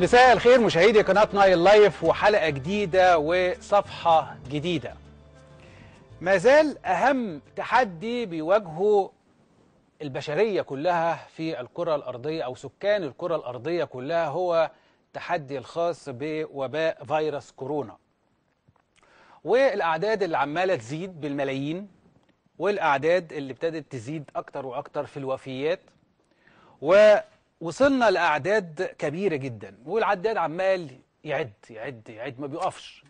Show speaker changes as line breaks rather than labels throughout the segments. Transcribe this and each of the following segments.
مساء الخير مشاهدي قناة نايل لايف وحلقة جديدة وصفحة جديدة ما زال أهم تحدي بيواجهه البشرية كلها في الكرة الأرضية أو سكان الكرة الأرضية كلها هو التحدي الخاص بوباء فيروس كورونا والأعداد اللي عمالة تزيد بالملايين والأعداد اللي ابتدت تزيد أكتر وأكتر في الوفيات و وصلنا لأعداد كبيرة جدا والعداد عمال يعد يعد يعد ما بيقفش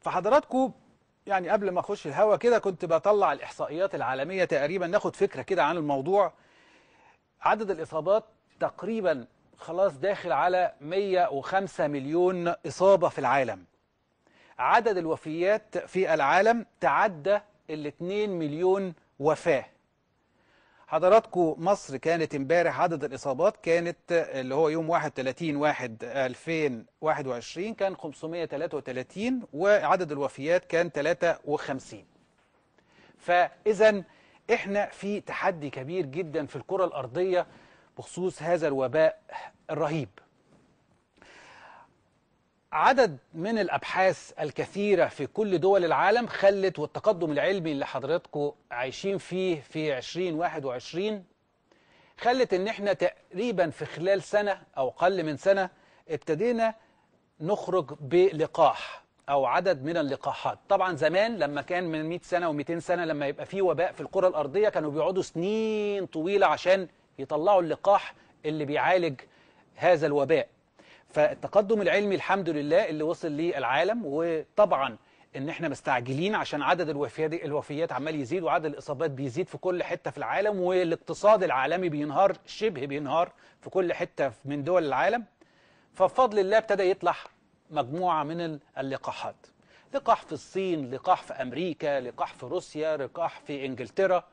فحضراتكم يعني قبل ما اخش الهوا كده كنت بطلع الاحصائيات العالميه تقريبا ناخد فكره كده عن الموضوع عدد الاصابات تقريبا خلاص داخل على 105 مليون اصابه في العالم عدد الوفيات في العالم تعدى ال 2 مليون وفاه حضراتكم مصر كانت امبارح عدد الإصابات كانت اللي هو يوم 31 1 2021 كان 533 وعدد الوفيات كان 53 فإذا احنا في تحدي كبير جدا في الكرة الأرضية بخصوص هذا الوباء الرهيب عدد من الأبحاث الكثيرة في كل دول العالم خلت والتقدم العلمي اللي حضراتكم عايشين فيه في 2021 خلت ان احنا تقريبا في خلال سنة أو أقل من سنة ابتدينا نخرج بلقاح أو عدد من اللقاحات طبعا زمان لما كان من 100 سنة و200 سنة لما يبقى فيه وباء في القرى الأرضية كانوا بيقعدوا سنين طويلة عشان يطلعوا اللقاح اللي بيعالج هذا الوباء فالتقدم العلمي الحمد لله اللي وصل للعالم وطبعا ان احنا مستعجلين عشان عدد الوفيات الوفيات عمال يزيد وعدد الاصابات بيزيد في كل حته في العالم والاقتصاد العالمي بينهار شبه بينهار في كل حته من دول العالم فبفضل الله ابتدى يطلع مجموعه من اللقاحات لقاح في الصين لقاح في امريكا لقاح في روسيا لقاح في انجلترا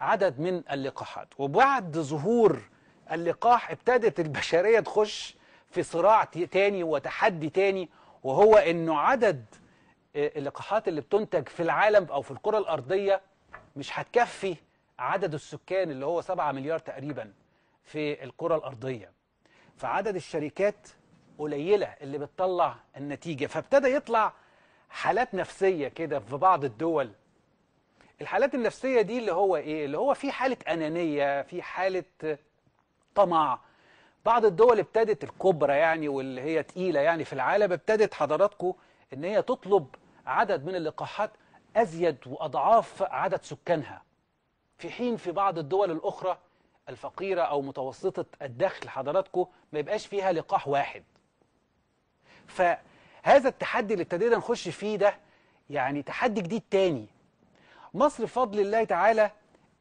عدد من اللقاحات وبعد ظهور اللقاح ابتدت البشريه تخش في صراع تاني وتحدي تاني وهو انه عدد آه، اللقاحات اللي بتنتج في العالم او في الكره الارضيه مش هتكفي عدد السكان اللي هو 7 مليار تقريبا في الكره الارضيه فعدد الشركات قليله اللي بتطلع النتيجه فابتدى يطلع حالات نفسيه كده في بعض الدول الحالات النفسيه دي اللي هو ايه اللي هو في حاله انانيه في حاله طمع بعض الدول ابتدت الكبرى يعني واللي هي تقيلة يعني في العالم ابتدت حضراتكم ان هي تطلب عدد من اللقاحات ازيد واضعاف عدد سكانها في حين في بعض الدول الاخرى الفقيرة او متوسطة الدخل حضراتكم ما يبقاش فيها لقاح واحد فهذا التحدي اللي ابتدينا نخش فيه ده يعني تحدي جديد تاني مصر بفضل الله تعالى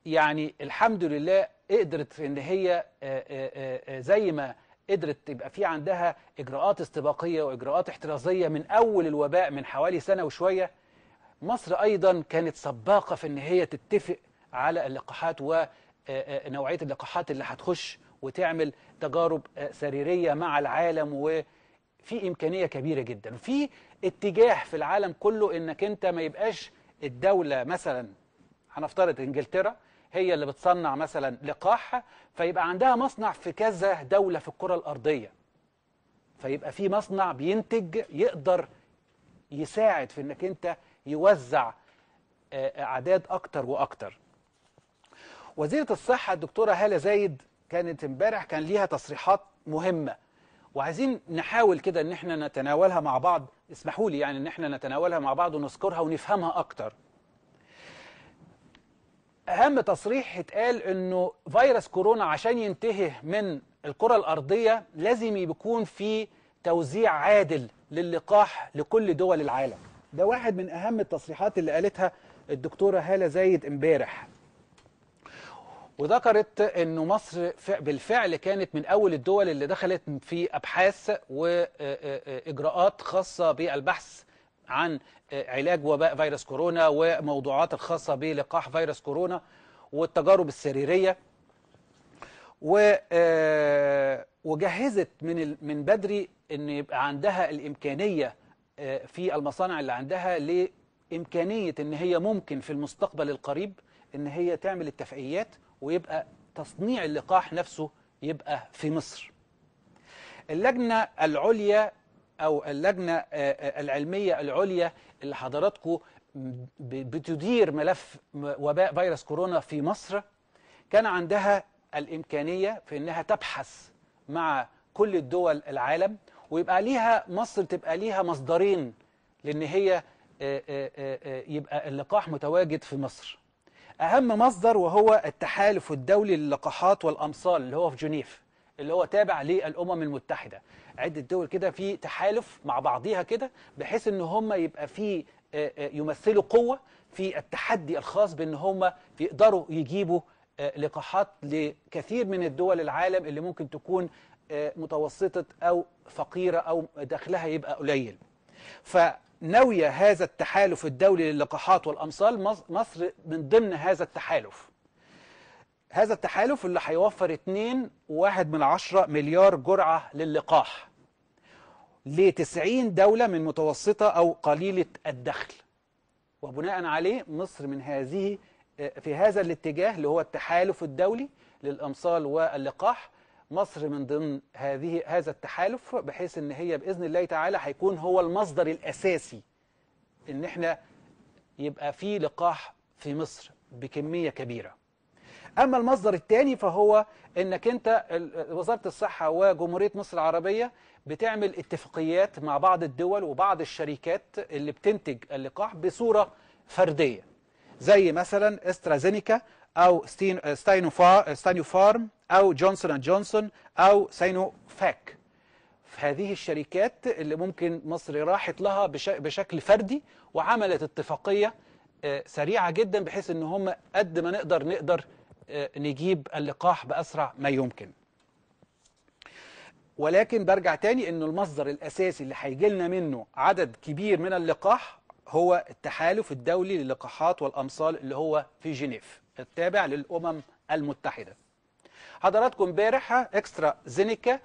يعني الحمد لله قدرت ان هي آه، آه، آه، زي ما قدرت يبقى في عندها اجراءات استباقيه واجراءات احترازيه من اول الوباء من حوالي سنه وشويه مصر ايضا كانت سباقه في ان هي تتفق على اللقاحات ونوعيه اللقاحات اللي هتخش وتعمل تجارب سريريه مع العالم وفي امكانيه كبيره جدا وفي اتجاه في العالم كله انك انت ما يبقاش الدوله مثلا هنفترض انجلترا هي اللي بتصنع مثلا لقاح فيبقى عندها مصنع في كذا دولة في الكرة الأرضية فيبقى في مصنع بينتج يقدر يساعد في انك انت يوزع آه، اعداد اكتر واكتر وزيرة الصحة الدكتورة هالة زايد كانت امبارح كان ليها تصريحات مهمة وعايزين نحاول كده ان احنا نتناولها مع بعض اسمحوا لي يعني ان احنا نتناولها مع بعض ونذكرها ونفهمها اكتر اهم تصريح اتقال انه فيروس كورونا عشان ينتهي من الكره الارضيه لازم يكون في توزيع عادل للقاح لكل دول العالم ده واحد من اهم التصريحات اللي قالتها الدكتوره هاله زايد امبارح وذكرت انه مصر بالفعل كانت من اول الدول اللي دخلت في ابحاث واجراءات خاصه بالبحث عن آه، علاج وباء فيروس كورونا وموضوعات الخاصة بلقاح فيروس كورونا والتجارب السريرية و آه، وجهزت من من بدري ان يبقى عندها الامكانيه آه، في المصانع اللي عندها لامكانيه ان هي ممكن في المستقبل القريب ان هي تعمل التفعيلات ويبقى تصنيع اللقاح نفسه يبقى في مصر. اللجنه العليا أو اللجنة آه، آه، العلمية العليا اللي حضراتكم بتدير ملف وباء فيروس كورونا في مصر كان عندها الإمكانية في أنها تبحث مع كل الدول العالم ويبقى ليها مصر تبقى ليها مصدرين لأن هي آه، يبقى اللقاح متواجد في مصر أهم مصدر وهو التحالف الدولي للقاحات والأمصال اللي هو في جنيف اللي هو تابع للامم المتحده عده دول كده في تحالف مع بعضيها كده بحيث ان هم يبقى في آه، آه، يمثلوا قوه في التحدي الخاص بان هم يقدروا يجيبوا آه، لقاحات لكثير من الدول العالم اللي ممكن تكون متوسطه او فقيره او دخلها يبقى قليل فنوي هذا التحالف الدولي للقاحات والامصال مصر من ضمن هذا التحالف هذا التحالف اللي هيوفر 2.1 من عشرة مليار جرعة للقاح ل 90 دولة من متوسطة أو قليلة الدخل وبناء عليه مصر من هذه في هذا الاتجاه اللي هو التحالف الدولي للأمصال واللقاح مصر من ضمن هذه هذا التحالف بحيث ان هي باذن الله تعالى هيكون هو المصدر الاساسي ان احنا يبقى في لقاح في مصر بكميه كبيره أما المصدر الثاني فهو أنك أنت وزارة الصحة وجمهورية مصر العربية بتعمل اتفاقيات مع بعض الدول وبعض الشركات اللي بتنتج اللقاح بصورة فردية زي مثلا استرازينيكا أو ستاينو فارم أو جونسون أند جونسون أو ساينو فاك هذه الشركات اللي ممكن مصر راحت لها بشكل فردي وعملت اتفاقية آه، سريعة جدا بحيث ان هم قد ما نقدر نقدر آه، نجيب اللقاح بأسرع ما يمكن ولكن برجع تاني أن المصدر الأساسي اللي هيجي لنا منه عدد كبير من اللقاح هو التحالف الدولي للقاحات والأمصال اللي هو في جنيف التابع للأمم المتحدة حضراتكم امبارح اكسترا زينيكا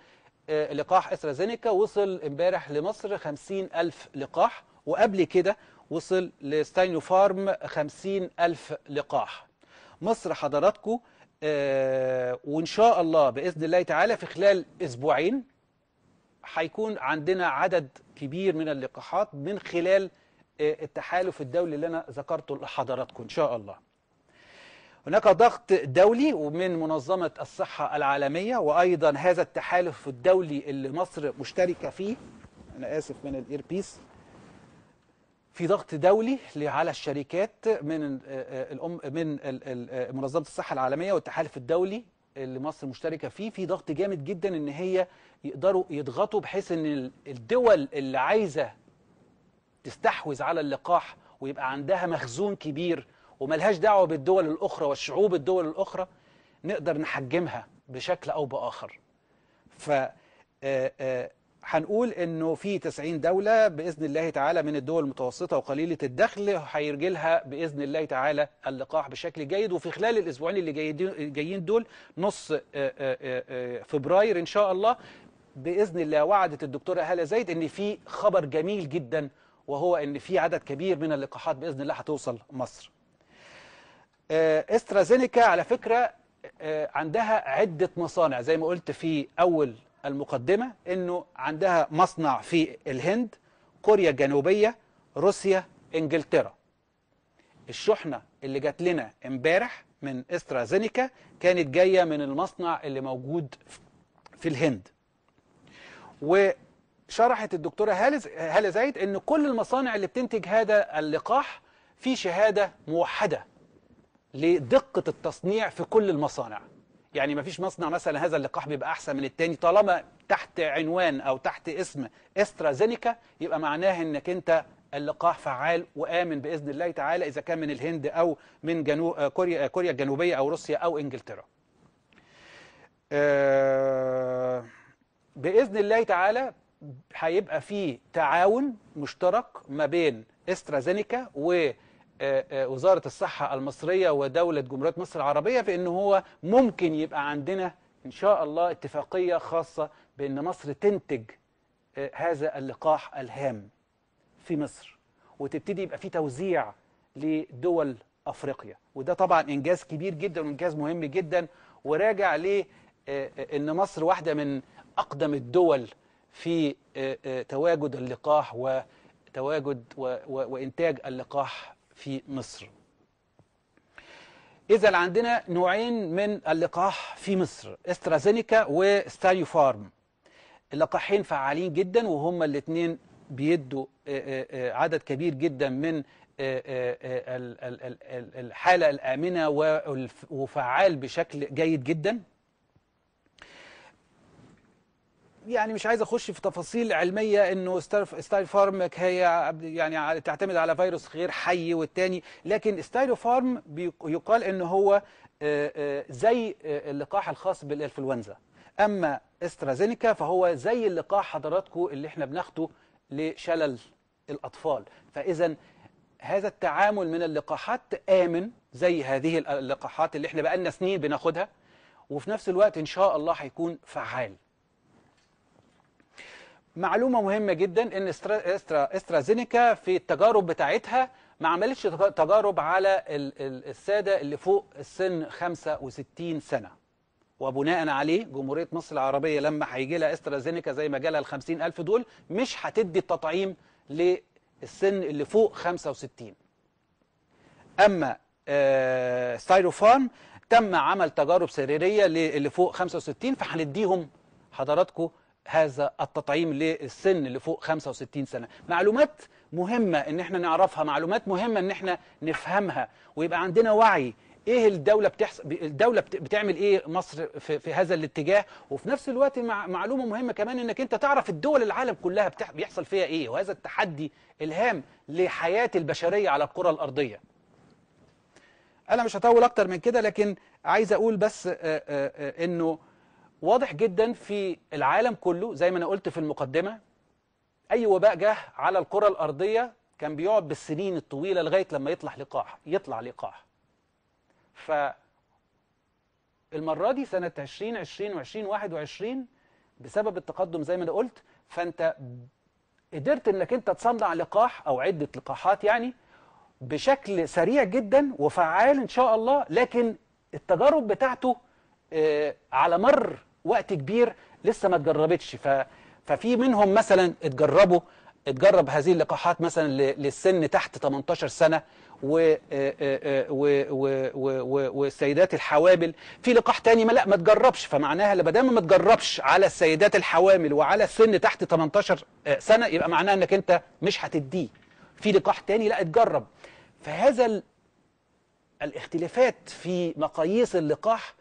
آه، لقاح اكسترا زينيكا وصل امبارح لمصر 50 ألف لقاح وقبل كده وصل لستاينو فارم 50 ألف لقاح مصر حضراتكم آه، وإن شاء الله بإذن الله تعالى في خلال أسبوعين هيكون عندنا عدد كبير من اللقاحات من خلال آه، التحالف الدولي اللي أنا ذكرته لحضراتكم إن شاء الله هناك ضغط دولي ومن منظمة الصحة العالمية وأيضا هذا التحالف الدولي اللي مصر مشتركة فيه أنا آسف من الإيربيس في ضغط دولي على الشركات من آه، الأم من آه، منظمه الصحه العالميه والتحالف الدولي اللي مصر مشتركه فيه في ضغط جامد جدا ان هي يقدروا يضغطوا بحيث ان الدول اللي عايزه تستحوذ على اللقاح ويبقى عندها مخزون كبير وملهاش دعوه بالدول الاخرى والشعوب الدول الاخرى نقدر نحجمها بشكل او باخر ف آه، هنقول انه في 90 دولة باذن الله تعالى من الدول المتوسطة وقليلة الدخل هيرجي لها باذن الله تعالى اللقاح بشكل جيد وفي خلال الاسبوعين اللي جايين دول نص آه، آه، آه، فبراير ان شاء الله باذن الله وعدت الدكتورة هالة زايد ان في خبر جميل جدا وهو ان في عدد كبير من اللقاحات باذن الله هتوصل مصر. استرازينيكا على فكرة عندها عدة مصانع زي ما قلت في اول المقدمة أنه عندها مصنع في الهند كوريا الجنوبية روسيا إنجلترا الشحنة اللي جات لنا امبارح من استرازينيكا كانت جاية من المصنع اللي موجود في الهند وشرحت الدكتورة هالة زايد أن كل المصانع اللي بتنتج هذا اللقاح في شهادة موحدة لدقة التصنيع في كل المصانع يعني ما فيش مصنع مثلا هذا اللقاح بيبقى احسن من التاني طالما تحت عنوان او تحت اسم استرازينيكا يبقى معناه انك انت اللقاح فعال وامن باذن الله تعالى اذا كان من الهند او من جنوب آه، كوريا آه، كوريا الجنوبيه او روسيا او انجلترا. آه، باذن الله تعالى هيبقى في تعاون مشترك ما بين استرازينيكا و آه، آه، وزارة الصحة المصرية ودولة جمهورية مصر العربية في أنه هو ممكن يبقى عندنا إن شاء الله اتفاقية خاصة بأن مصر تنتج آه، هذا اللقاح الهام في مصر وتبتدي يبقى في توزيع لدول أفريقيا وده طبعا إنجاز كبير جدا وإنجاز مهم جدا وراجع ليه أن مصر واحدة من أقدم الدول في تواجد اللقاح وتواجد وإنتاج اللقاح في مصر إذا عندنا نوعين من اللقاح في مصر استرازينيكا وستاريو فارم اللقاحين فعالين جدا وهما الاثنين بيدوا عدد كبير جدا من الحالة الآمنة وفعال بشكل جيد جدا يعني مش عايز اخش في تفاصيل علميه انه ستايل فارمك هي يعني تعتمد على فيروس غير حي والتاني لكن ستايلو فارم يقال ان هو آه، آه، زي آه، اللقاح الخاص بالانفلونزا اما استرازينيكا فهو زي اللقاح حضراتكم اللي احنا بناخده لشلل الاطفال فاذا هذا التعامل من اللقاحات امن زي هذه اللقاحات اللي احنا بقالنا سنين بناخدها وفي نفس الوقت ان شاء الله هيكون فعال معلومة مهمة جدا ان استرا استرا استرازينيكا في التجارب بتاعتها ما عملتش تجارب على السادة اللي فوق السن 65 سنة وبناء عليه جمهورية مصر العربية لما هيجي لها استرازينيكا زي ما جالها ال 50000 ألف دول مش هتدي التطعيم للسن اللي فوق 65 أما آه ستايروفارم تم عمل تجارب سريرية للي فوق 65 فهنديهم حضراتكم هذا التطعيم للسن اللي فوق 65 سنة معلومات مهمة ان احنا نعرفها معلومات مهمة ان احنا نفهمها ويبقى عندنا وعي ايه الدولة بتحصل الدولة بتعمل ايه مصر في, في هذا الاتجاه وفي نفس الوقت مع معلومة مهمة كمان انك انت تعرف الدول العالم كلها بتح... بيحصل فيها ايه وهذا التحدي الهام لحياة البشرية على الكرة الارضية انا مش هطول اكتر من كده لكن عايز اقول بس آآ آآ انه واضح جدا في العالم كله زي ما أنا قلت في المقدمة أي وباء جه على الكرة الأرضية كان بيقعد بالسنين الطويلة لغاية لما يطلع لقاح يطلع لقاح ف المرة دي سنة 2020 و 2021 بسبب التقدم زي ما أنا قلت فأنت قدرت انك انت تصنع لقاح او عده لقاحات يعني بشكل سريع جدا وفعال ان شاء الله لكن التجارب بتاعته آه، على مر وقت كبير لسه ما اتجربتش ف... ففي منهم مثلا اتجربوا اتجرب هذه اللقاحات مثلا للسن تحت 18 سنة و... و... و... والسيدات الحوامل في لقاح تاني ما لا ما تجربش فمعناها ما دام ما تجربش على السيدات الحوامل وعلى السن تحت 18 سنة يبقى معناها انك انت مش هتديه في لقاح تاني لا اتجرب فهذا ال... الاختلافات في مقاييس اللقاح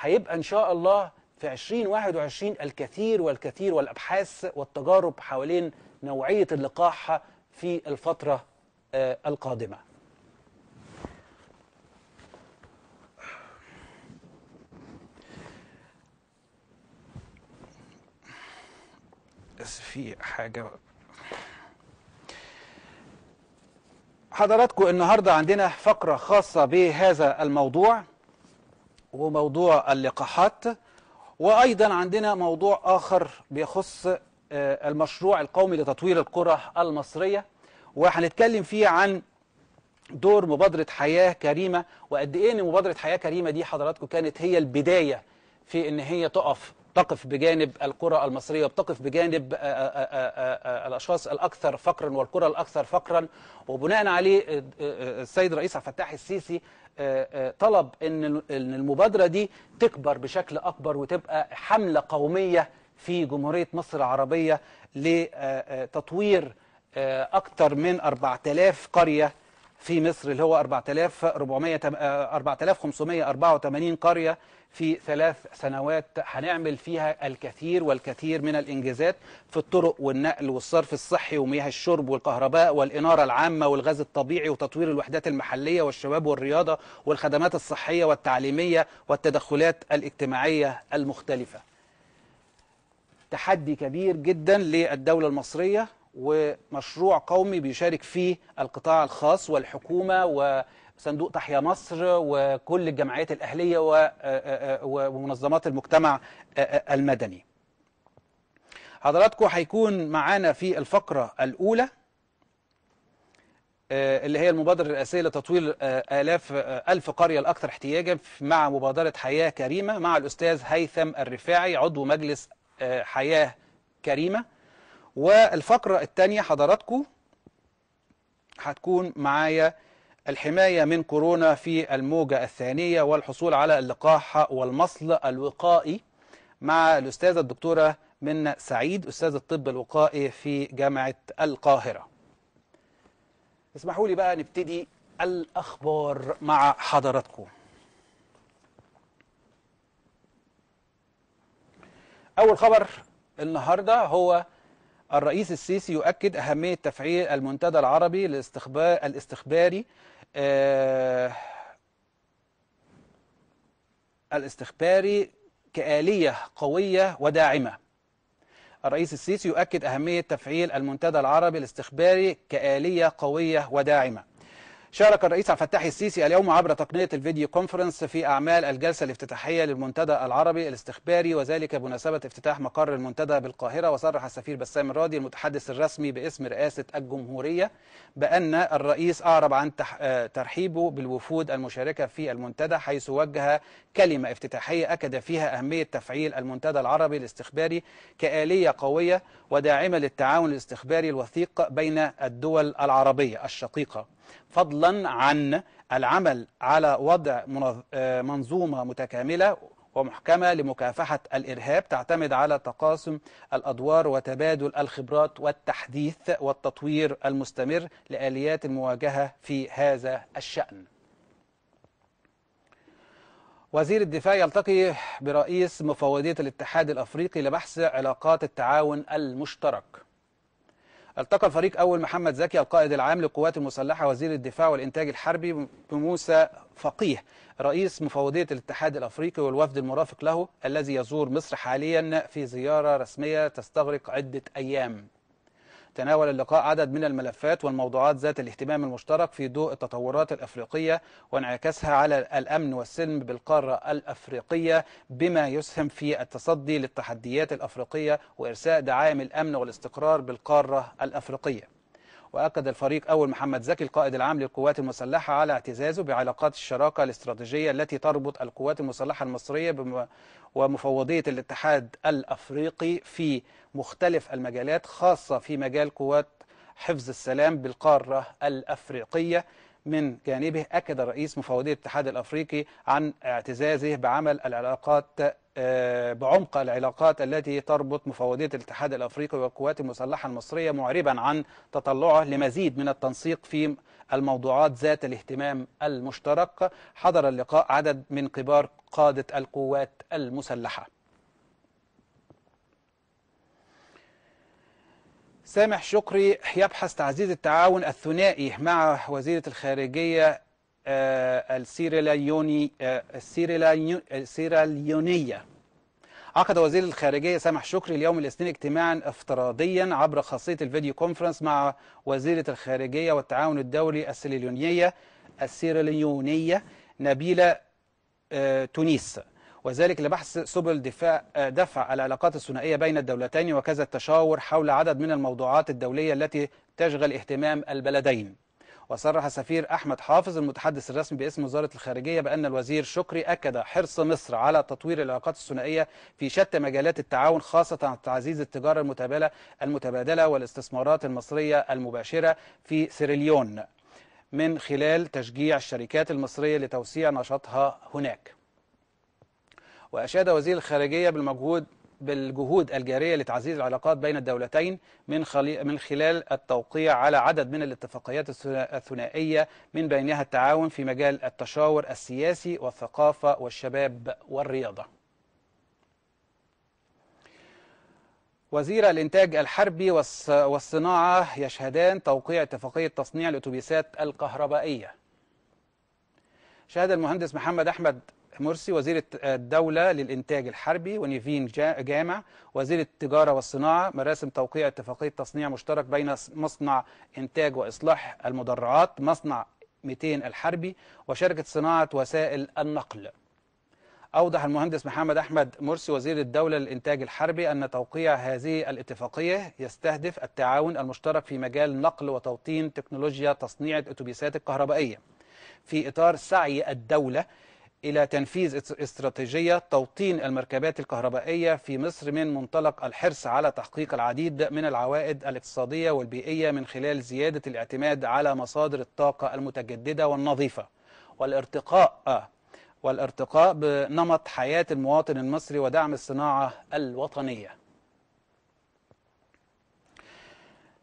هيبقى ان شاء الله في 2021 الكثير والكثير والأبحاث والتجارب حوالين نوعية اللقاح في الفترة آه، القادمة بس في حاجة حضراتكم النهاردة عندنا فقرة خاصة بهذا الموضوع وموضوع اللقاحات وأيضا عندنا موضوع آخر بيخص آه، المشروع القومي لتطوير القرى المصرية وهنتكلم فيه عن دور مبادرة حياة كريمة وقد إيه إن مبادرة حياة كريمة دي حضراتكم كانت هي البداية في إن هي تقف تقف بجانب القرى المصرية وبتقف بجانب آه، آه، آه، الأشخاص الأكثر فقرا والقرى الأكثر فقرا وبناء عليه السيد رئيس عبد الفتاح السيسي طلب أن المبادرة دي تكبر بشكل أكبر وتبقى حملة قومية في جمهورية مصر العربية لتطوير أكثر من 4000 قرية في مصر اللي هو 4400 4584 آه، قرية في ثلاث سنوات هنعمل فيها الكثير والكثير من الإنجازات في الطرق والنقل والصرف الصحي ومياه الشرب والكهرباء والإنارة العامة والغاز الطبيعي وتطوير الوحدات المحلية والشباب والرياضة والخدمات الصحية والتعليمية والتدخلات الاجتماعية المختلفة تحدي كبير جدا للدولة المصرية ومشروع قومي بيشارك فيه القطاع الخاص والحكومة وصندوق تحيا مصر وكل الجمعيات الأهلية ومنظمات المجتمع المدني حضراتكم هيكون معانا في الفقرة الأولى آه، اللي هي المبادرة الرئاسية لتطوير آه، آلاف آه، ألف قرية الأكثر احتياجا مع مبادرة حياة كريمة مع الأستاذ هيثم الرفاعي عضو مجلس حياة كريمة والفقرة الثانية حضراتكم هتكون معايا الحماية من كورونا في الموجة الثانية والحصول على اللقاح والمصل الوقائي مع الأستاذة الدكتورة منى سعيد أستاذ الطب الوقائي في جامعة القاهرة اسمحوا لي بقى نبتدي الأخبار مع حضراتكم أول خبر النهاردة هو الرئيس السيسي يؤكد أهمية تفعيل المنتدى العربي للاستخبار الاستخباري آه، الاستخباري كآلية قوية وداعمة الرئيس السيسي يؤكد أهمية تفعيل المنتدى العربي الاستخباري كآلية قوية وداعمة شارك الرئيس عبد الفتاح السيسي اليوم عبر تقنية الفيديو كونفرنس في أعمال الجلسة الافتتاحية للمنتدى العربي الاستخباري وذلك بمناسبة افتتاح مقر المنتدى بالقاهرة وصرح السفير بسام الرادي المتحدث الرسمي باسم رئاسة الجمهورية بأن الرئيس أعرب عن آه، ترحيبه بالوفود المشاركة في المنتدى حيث وجه كلمة افتتاحية أكد فيها أهمية تفعيل المنتدى العربي الاستخباري كآلية قوية وداعمة للتعاون الاستخباري الوثيق بين الدول العربية الشقيقة فضلا عن العمل على وضع آه، منظومة متكاملة ومحكمة لمكافحة الإرهاب تعتمد على تقاسم الأدوار وتبادل الخبرات والتحديث والتطوير المستمر لآليات المواجهة في هذا الشأن وزير الدفاع يلتقي برئيس مفوضية الاتحاد الأفريقي لبحث علاقات التعاون المشترك التقى الفريق أول محمد زكي القائد العام للقوات المسلحة وزير الدفاع والإنتاج الحربي بموسى فقيه رئيس مفوضية الاتحاد الأفريقي والوفد المرافق له الذي يزور مصر حاليا في زيارة رسمية تستغرق عدة أيام تناول اللقاء عدد من الملفات والموضوعات ذات الاهتمام المشترك في ضوء التطورات الأفريقية وانعكاسها على الأمن والسلم بالقارة الأفريقية بما يسهم في التصدي للتحديات الأفريقية وإرساء دعائم الأمن والاستقرار بالقارة الأفريقية وأكد الفريق أول محمد زكي القائد العام للقوات المسلحة على اعتزازه بعلاقات الشراكة الاستراتيجية التي تربط القوات المسلحة المصرية ومفوضية الاتحاد الأفريقي في مختلف المجالات خاصة في مجال قوات حفظ السلام بالقارة الأفريقية من جانبه أكد رئيس مفوضية الاتحاد الأفريقي عن اعتزازه بعمل العلاقات آه، بعمق العلاقات التي تربط مفوضية الاتحاد الأفريقي والقوات المسلحة المصرية معربا عن تطلعه لمزيد من التنسيق في الموضوعات ذات الاهتمام المشترك حضر اللقاء عدد من كبار قادة القوات المسلحة سامح شكري يبحث تعزيز التعاون الثنائي مع وزيرة الخارجية آه، السيراليوني آه، السيراليونية عقد وزير الخارجية سامح شكري اليوم الاثنين اجتماعا افتراضيا عبر خاصية الفيديو كونفرنس مع وزيرة الخارجية والتعاون الدولي السيراليونية السيراليونية نبيلة آه، تونس وذلك لبحث سبل دفاع آه، دفع العلاقات الثنائية بين الدولتين وكذا التشاور حول عدد من الموضوعات الدولية التي تشغل اهتمام البلدين وصرح السفير أحمد حافظ المتحدث الرسمي باسم وزارة الخارجية بأن الوزير شكري أكد حرص مصر على تطوير العلاقات الثنائية في شتى مجالات التعاون خاصة تعزيز التجارة المتبادلة المتبادلة والاستثمارات المصرية المباشرة في سيريليون من خلال تشجيع الشركات المصرية لتوسيع نشاطها هناك وأشاد وزير الخارجية بالمجهود بالجهود الجارية لتعزيز العلاقات بين الدولتين من من خلال التوقيع على عدد من الاتفاقيات الثنائية من بينها التعاون في مجال التشاور السياسي والثقافة والشباب والرياضة. وزير الإنتاج الحربي والصناعة يشهدان توقيع اتفاقية تصنيع الأتوبيسات الكهربائية. شهد المهندس محمد أحمد مرسي وزير الدولة للإنتاج الحربي ونيفين جامع وزير التجارة والصناعة مراسم توقيع اتفاقية تصنيع مشترك بين مصنع إنتاج وإصلاح المدرعات مصنع 200 الحربي وشركة صناعة وسائل النقل أوضح المهندس محمد أحمد مرسي وزير الدولة للإنتاج الحربي أن توقيع هذه الاتفاقية يستهدف التعاون المشترك في مجال نقل وتوطين تكنولوجيا تصنيع الأتوبيسات الكهربائية في إطار سعي الدولة إلى تنفيذ استراتيجية توطين المركبات الكهربائية في مصر من منطلق الحرص على تحقيق العديد من العوائد الاقتصادية والبيئية من خلال زيادة الاعتماد على مصادر الطاقة المتجددة والنظيفة والارتقاء والارتقاء بنمط حياة المواطن المصري ودعم الصناعة الوطنية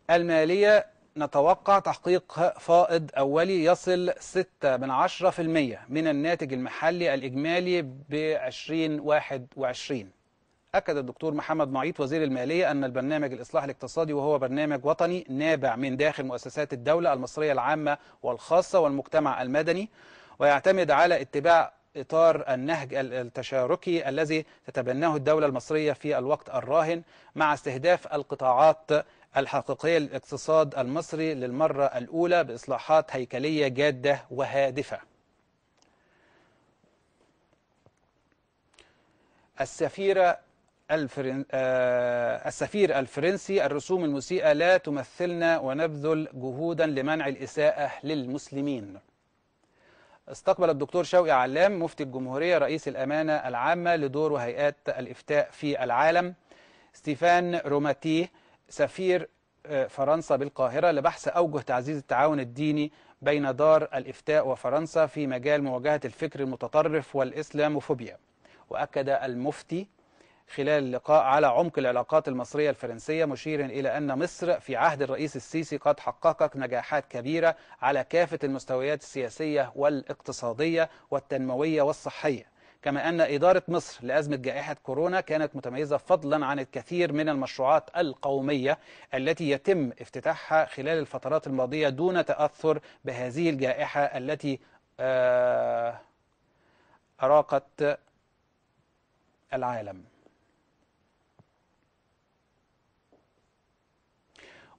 المالية نتوقع تحقيق فائض أولي يصل 6 من من الناتج المحلي الإجمالي ب 2021 أكد الدكتور محمد معيط وزير المالية أن البرنامج الإصلاح الاقتصادي وهو برنامج وطني نابع من داخل مؤسسات الدولة المصرية العامة والخاصة والمجتمع المدني ويعتمد على اتباع إطار النهج التشاركي الذي تتبناه الدولة المصرية في الوقت الراهن مع استهداف القطاعات الحقيقية للاقتصاد المصري للمرة الأولى بإصلاحات هيكلية جادة وهادفة السفيرة الفرن... آه... السفير الفرنسي الرسوم المسيئة لا تمثلنا ونبذل جهودا لمنع الإساءة للمسلمين استقبل الدكتور شوقي علام مفتي الجمهورية رئيس الأمانة العامة لدور هيئات الإفتاء في العالم ستيفان روماتيه سفير آه، فرنسا بالقاهرة لبحث أوجه تعزيز التعاون الديني بين دار الإفتاء وفرنسا في مجال مواجهة الفكر المتطرف والإسلاموفوبيا وأكد المفتي خلال اللقاء على عمق العلاقات المصرية الفرنسية مشيرا إلى أن مصر في عهد الرئيس السيسي قد حققت نجاحات كبيرة على كافة المستويات السياسية والاقتصادية والتنموية والصحية كما أن إدارة مصر لأزمة جائحة كورونا كانت متميزة فضلا عن الكثير من المشروعات القومية التي يتم افتتاحها خلال الفترات الماضية دون تأثر بهذه الجائحة التي آه، أراقت العالم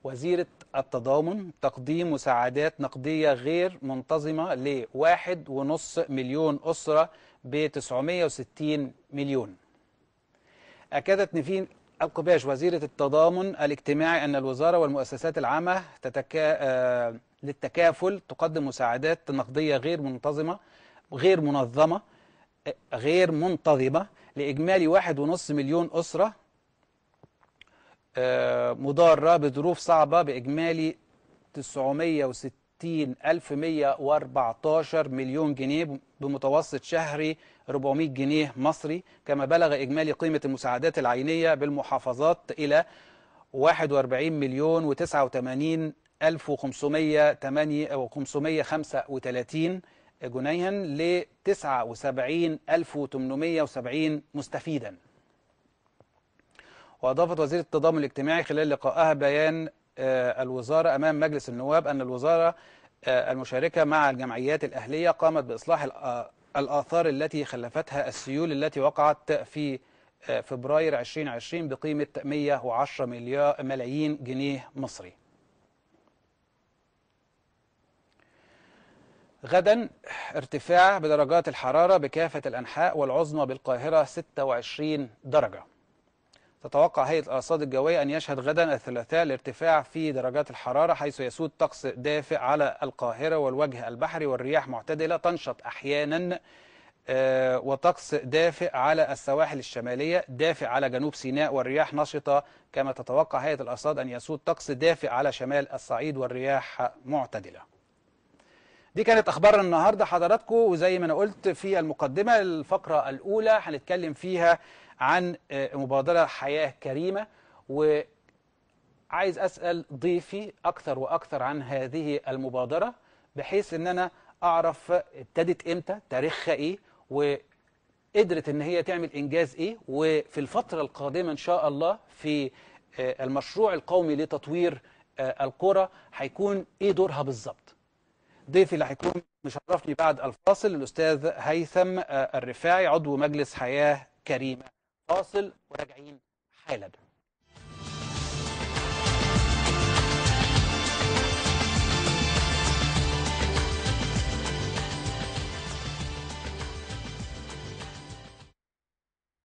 وزيرة التضامن تقديم مساعدات نقدية غير منتظمة لواحد ونص مليون أسرة ب 960 مليون أكدت نفين القباش وزيرة التضامن الاجتماعي أن الوزارة والمؤسسات العامة تتكا... آه، للتكافل تقدم مساعدات نقدية غير منتظمة غير منظمة آه، غير منتظمة لإجمالي واحد مليون أسرة آه، مضارة بظروف صعبة بإجمالي 960 60114 مليون جنيه بمتوسط شهري 400 جنيه مصري كما بلغ إجمالي قيمة المساعدات العينية بالمحافظات إلى 41 مليون و89 ألف جنيها ل 79870 مستفيدا وأضافت وزيرة التضامن الاجتماعي خلال لقائها بيان آه، الوزارة أمام مجلس النواب أن الوزارة آه، المشاركة مع الجمعيات الأهلية قامت بإصلاح آه، الآثار التي خلفتها السيول التي وقعت في فبراير 2020 بقيمة 110 ملايين جنيه مصري غدا ارتفاع بدرجات الحرارة بكافة الأنحاء والعظمى بالقاهرة 26 درجة تتوقع هيئة الأرصاد الجوية أن يشهد غدا الثلاثاء الارتفاع في درجات الحرارة حيث يسود طقس دافئ على القاهرة والوجه البحري والرياح معتدلة تنشط أحيانا آه، وطقس دافئ على السواحل الشمالية دافئ على جنوب سيناء والرياح نشطة كما تتوقع هيئة الأرصاد أن يسود طقس دافئ على شمال الصعيد والرياح معتدلة دي كانت اخبار النهارده حضراتكم وزي ما انا قلت في المقدمه الفقره الاولى هنتكلم فيها عن آه، مبادره حياه كريمه وعايز اسال ضيفي اكثر واكثر عن هذه المبادره بحيث ان انا اعرف ابتدت امتى تاريخها ايه وقدرت ان هي تعمل انجاز ايه وفي الفتره القادمه ان شاء الله في آه، المشروع القومي لتطوير آه، القرى هيكون ايه دورها بالظبط ضيفي اللي هيكون مشرفني بعد الفاصل الاستاذ هيثم آه، الرفاعي عضو مجلس حياه كريمه فاصل وراجعين حالا